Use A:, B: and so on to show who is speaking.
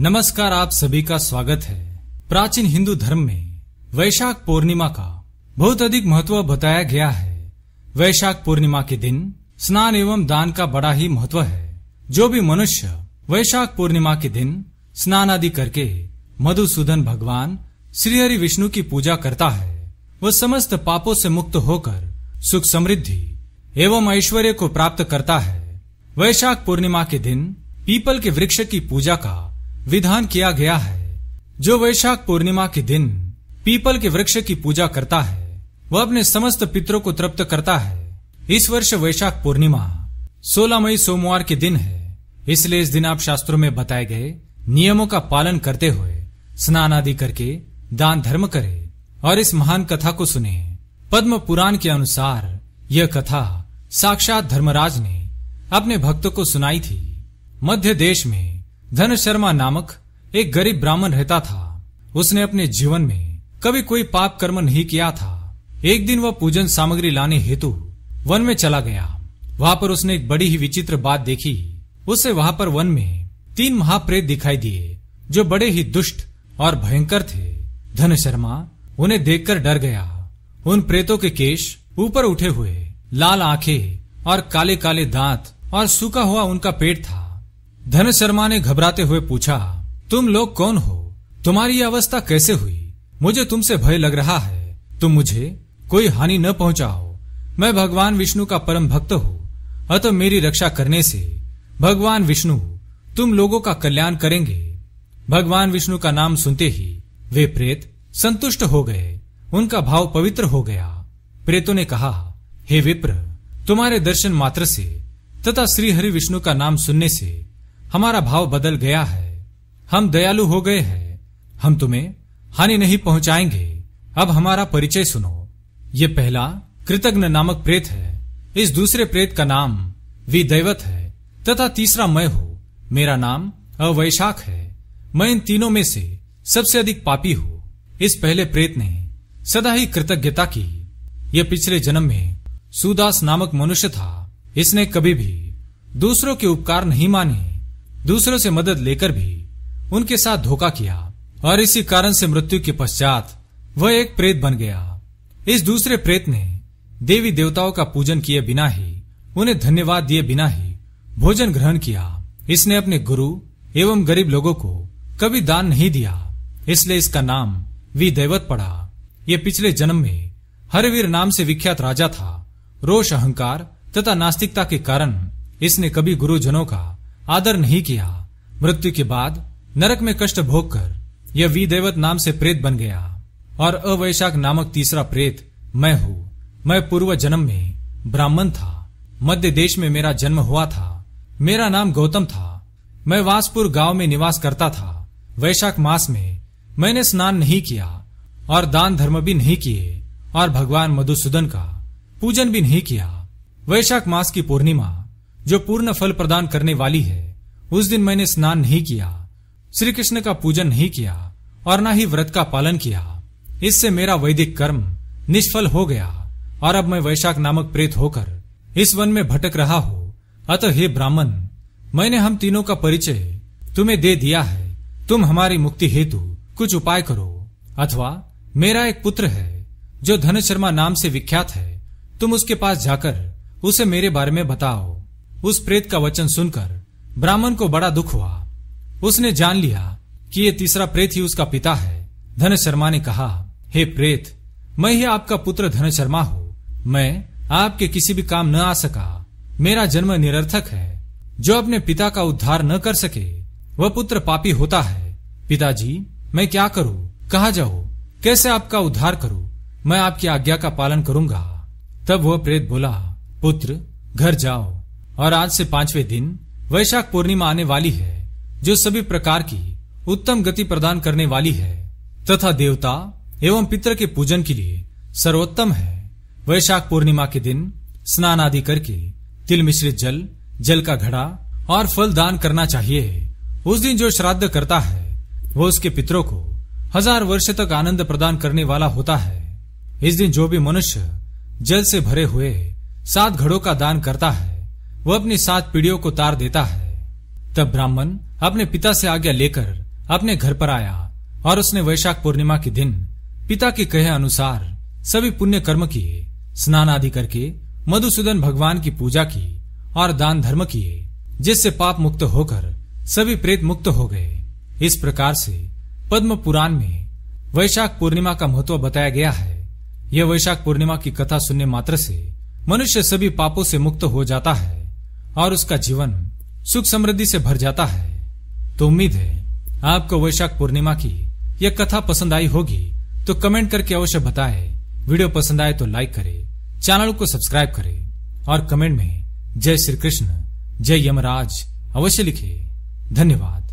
A: नमस्कार आप सभी का स्वागत है प्राचीन हिंदू धर्म में वैशाख पूर्णिमा का बहुत अधिक महत्व बताया गया है वैशाख पूर्णिमा के दिन स्नान एवं दान का बड़ा ही महत्व है जो भी मनुष्य वैशाख पूर्णिमा के दिन स्नान आदि करके मधुसूदन भगवान श्री हरि विष्णु की पूजा करता है वह समस्त पापों से मुक्त होकर सुख समृद्धि एवं ऐश्वर्य को प्राप्त करता है वैशाख पूर्णिमा के दिन पीपल के वृक्ष की पूजा का विधान किया गया है जो वैशाख पूर्णिमा के दिन पीपल के वृक्ष की पूजा करता है वह अपने समस्त पितरों को तृप्त करता है इस वर्ष वैशाख पूर्णिमा 16 मई सोमवार के दिन है इसलिए इस दिन आप शास्त्रों में बताए गए नियमों का पालन करते हुए स्नान आदि करके दान धर्म करे और इस महान कथा को सुने पद्म पुराण के अनुसार यह कथा साक्षात धर्मराज ने अपने भक्तों को सुनाई थी मध्य देश में धन शर्मा नामक एक गरीब ब्राह्मण रहता था उसने अपने जीवन में कभी कोई पाप कर्म नहीं किया था एक दिन वह पूजन सामग्री लाने हेतु वन में चला गया वहां पर उसने एक बड़ी ही विचित्र बात देखी उसे वहां पर वन में तीन महाप्रेत दिखाई दिए जो बड़े ही दुष्ट और भयंकर थे धन शर्मा उन्हें देखकर डर गया उन प्रेतों के केश ऊपर उठे हुए लाल आंखें और काले काले दांत और सूखा हुआ उनका पेट था धन शर्मा ने घबराते हुए पूछा तुम लोग कौन हो तुम्हारी ये अवस्था कैसे हुई मुझे तुमसे भय लग रहा है तुम मुझे कोई हानि न पहुंचाओ मैं भगवान विष्णु का परम भक्त हूँ अतः मेरी रक्षा करने से भगवान विष्णु तुम लोगों का कल्याण करेंगे भगवान विष्णु का नाम सुनते ही वे प्रेत संतुष्ट हो गए उनका भाव पवित्र हो गया प्रेतों ने कहा हे विप्र तुम्हारे दर्शन मात्र से तथा श्री हरि विष्णु का नाम सुनने से हमारा भाव बदल गया है हम दयालु हो गए हैं हम तुम्हें हानि नहीं पहुंचाएंगे अब हमारा परिचय सुनो ये पहला कृतज्ञ नामक प्रेत है इस दूसरे प्रेत का नाम विदैवत है तथा तीसरा मैं हूँ मेरा नाम अवैशाख है मैं इन तीनों में से सबसे अधिक पापी हूँ इस पहले प्रेत ने सदा ही कृतज्ञता की यह पिछले जन्म में सुदास नामक मनुष्य था इसने कभी भी दूसरों के उपकार नहीं माने दूसरों से मदद लेकर भी उनके साथ धोखा किया और इसी कारण से मृत्यु के पश्चात वह एक प्रेत बन गया इस दूसरे प्रेत ने देवी देवताओं का पूजन किए बिना ही उन्हें धन्यवाद दिए बिना ही भोजन ग्रहण किया इसने अपने गुरु एवं गरीब लोगों को कभी दान नहीं दिया इसलिए इसका नाम वी दैवत पड़ा ये पिछले जन्म में हरवीर नाम से विख्यात राजा था रोष अहंकार तथा नास्तिकता के कारण इसने कभी गुरुजनों का आदर नहीं किया मृत्यु के बाद नरक में कष्ट भोग कर यह विदेवत नाम से प्रेत बन गया और अवैशाख नामक तीसरा प्रेत मैं हूं मैं पूर्व जन्म में ब्राह्मण था मध्य देश में मेरा जन्म हुआ था मेरा नाम गौतम था मैं वासपुर गांव में निवास करता था वैशाख मास में मैंने स्नान नहीं किया और दान धर्म भी नहीं किए और भगवान मधुसूदन का पूजन भी नहीं किया वैशाख मास की पूर्णिमा जो पूर्ण फल प्रदान करने वाली है उस दिन मैंने स्नान नहीं किया श्री कृष्ण का पूजन नहीं किया और न ही व्रत का पालन किया इससे मेरा वैदिक कर्म निष्फल हो गया और अब मैं वैशाख नामक प्रेत होकर इस वन में भटक रहा हूँ अतः हे ब्राह्मण मैंने हम तीनों का परिचय तुम्हें दे दिया है तुम हमारी मुक्ति हेतु कुछ उपाय करो अथवा मेरा एक पुत्र है जो धन शर्मा नाम से विख्यात है तुम उसके पास जाकर उसे मेरे बारे में बताओ उस प्रेत का वचन सुनकर ब्राह्मण को बड़ा दुख हुआ उसने जान लिया कि ये तीसरा प्रेत ही उसका पिता है धन शर्मा ने कहा हे प्रेत मैं ही आपका पुत्र धन शर्मा हूँ मैं आपके किसी भी काम न आ सका मेरा जन्म निरर्थक है जो अपने पिता का उद्धार न कर सके वह पुत्र पापी होता है पिताजी मैं क्या करूँ कहा जाओ कैसे आपका उद्धार करूँ मैं आपकी आज्ञा का पालन करूंगा तब वह प्रेत बोला पुत्र घर जाओ और आज से पांचवें दिन वैशाख पूर्णिमा आने वाली है जो सभी प्रकार की उत्तम गति प्रदान करने वाली है तथा देवता एवं पितर के पूजन के लिए सर्वोत्तम है वैशाख पूर्णिमा के दिन स्नान आदि करके तिल मिश्रित जल जल का घड़ा और फल दान करना चाहिए उस दिन जो श्राद्ध करता है वो उसके पितरों को हजार वर्ष तक आनंद प्रदान करने वाला होता है इस दिन जो भी मनुष्य जल से भरे हुए सात घड़ों का दान करता है वह अपनी सात पीढ़ियों को तार देता है तब ब्राह्मण अपने पिता से आज्ञा लेकर अपने घर पर आया और उसने वैशाख पूर्णिमा के दिन पिता के कहे अनुसार सभी पुण्य कर्म किए स्नान आदि करके मधुसूदन भगवान की पूजा की और दान धर्म किए जिससे पाप मुक्त होकर सभी प्रेत मुक्त हो गए इस प्रकार से पद्म पुराण में वैशाख पूर्णिमा का महत्व बताया गया है यह वैशाख पूर्णिमा की कथा सुनने मात्र से मनुष्य सभी पापों से मुक्त हो जाता है और उसका जीवन सुख समृद्धि से भर जाता है तो उम्मीद है आपको वैशाख पूर्णिमा की यह कथा पसंद आई होगी तो कमेंट करके अवश्य बताएं वीडियो पसंद आए तो लाइक करें चैनल को सब्सक्राइब करें और कमेंट में जय श्री कृष्ण जय यमराज अवश्य लिखे धन्यवाद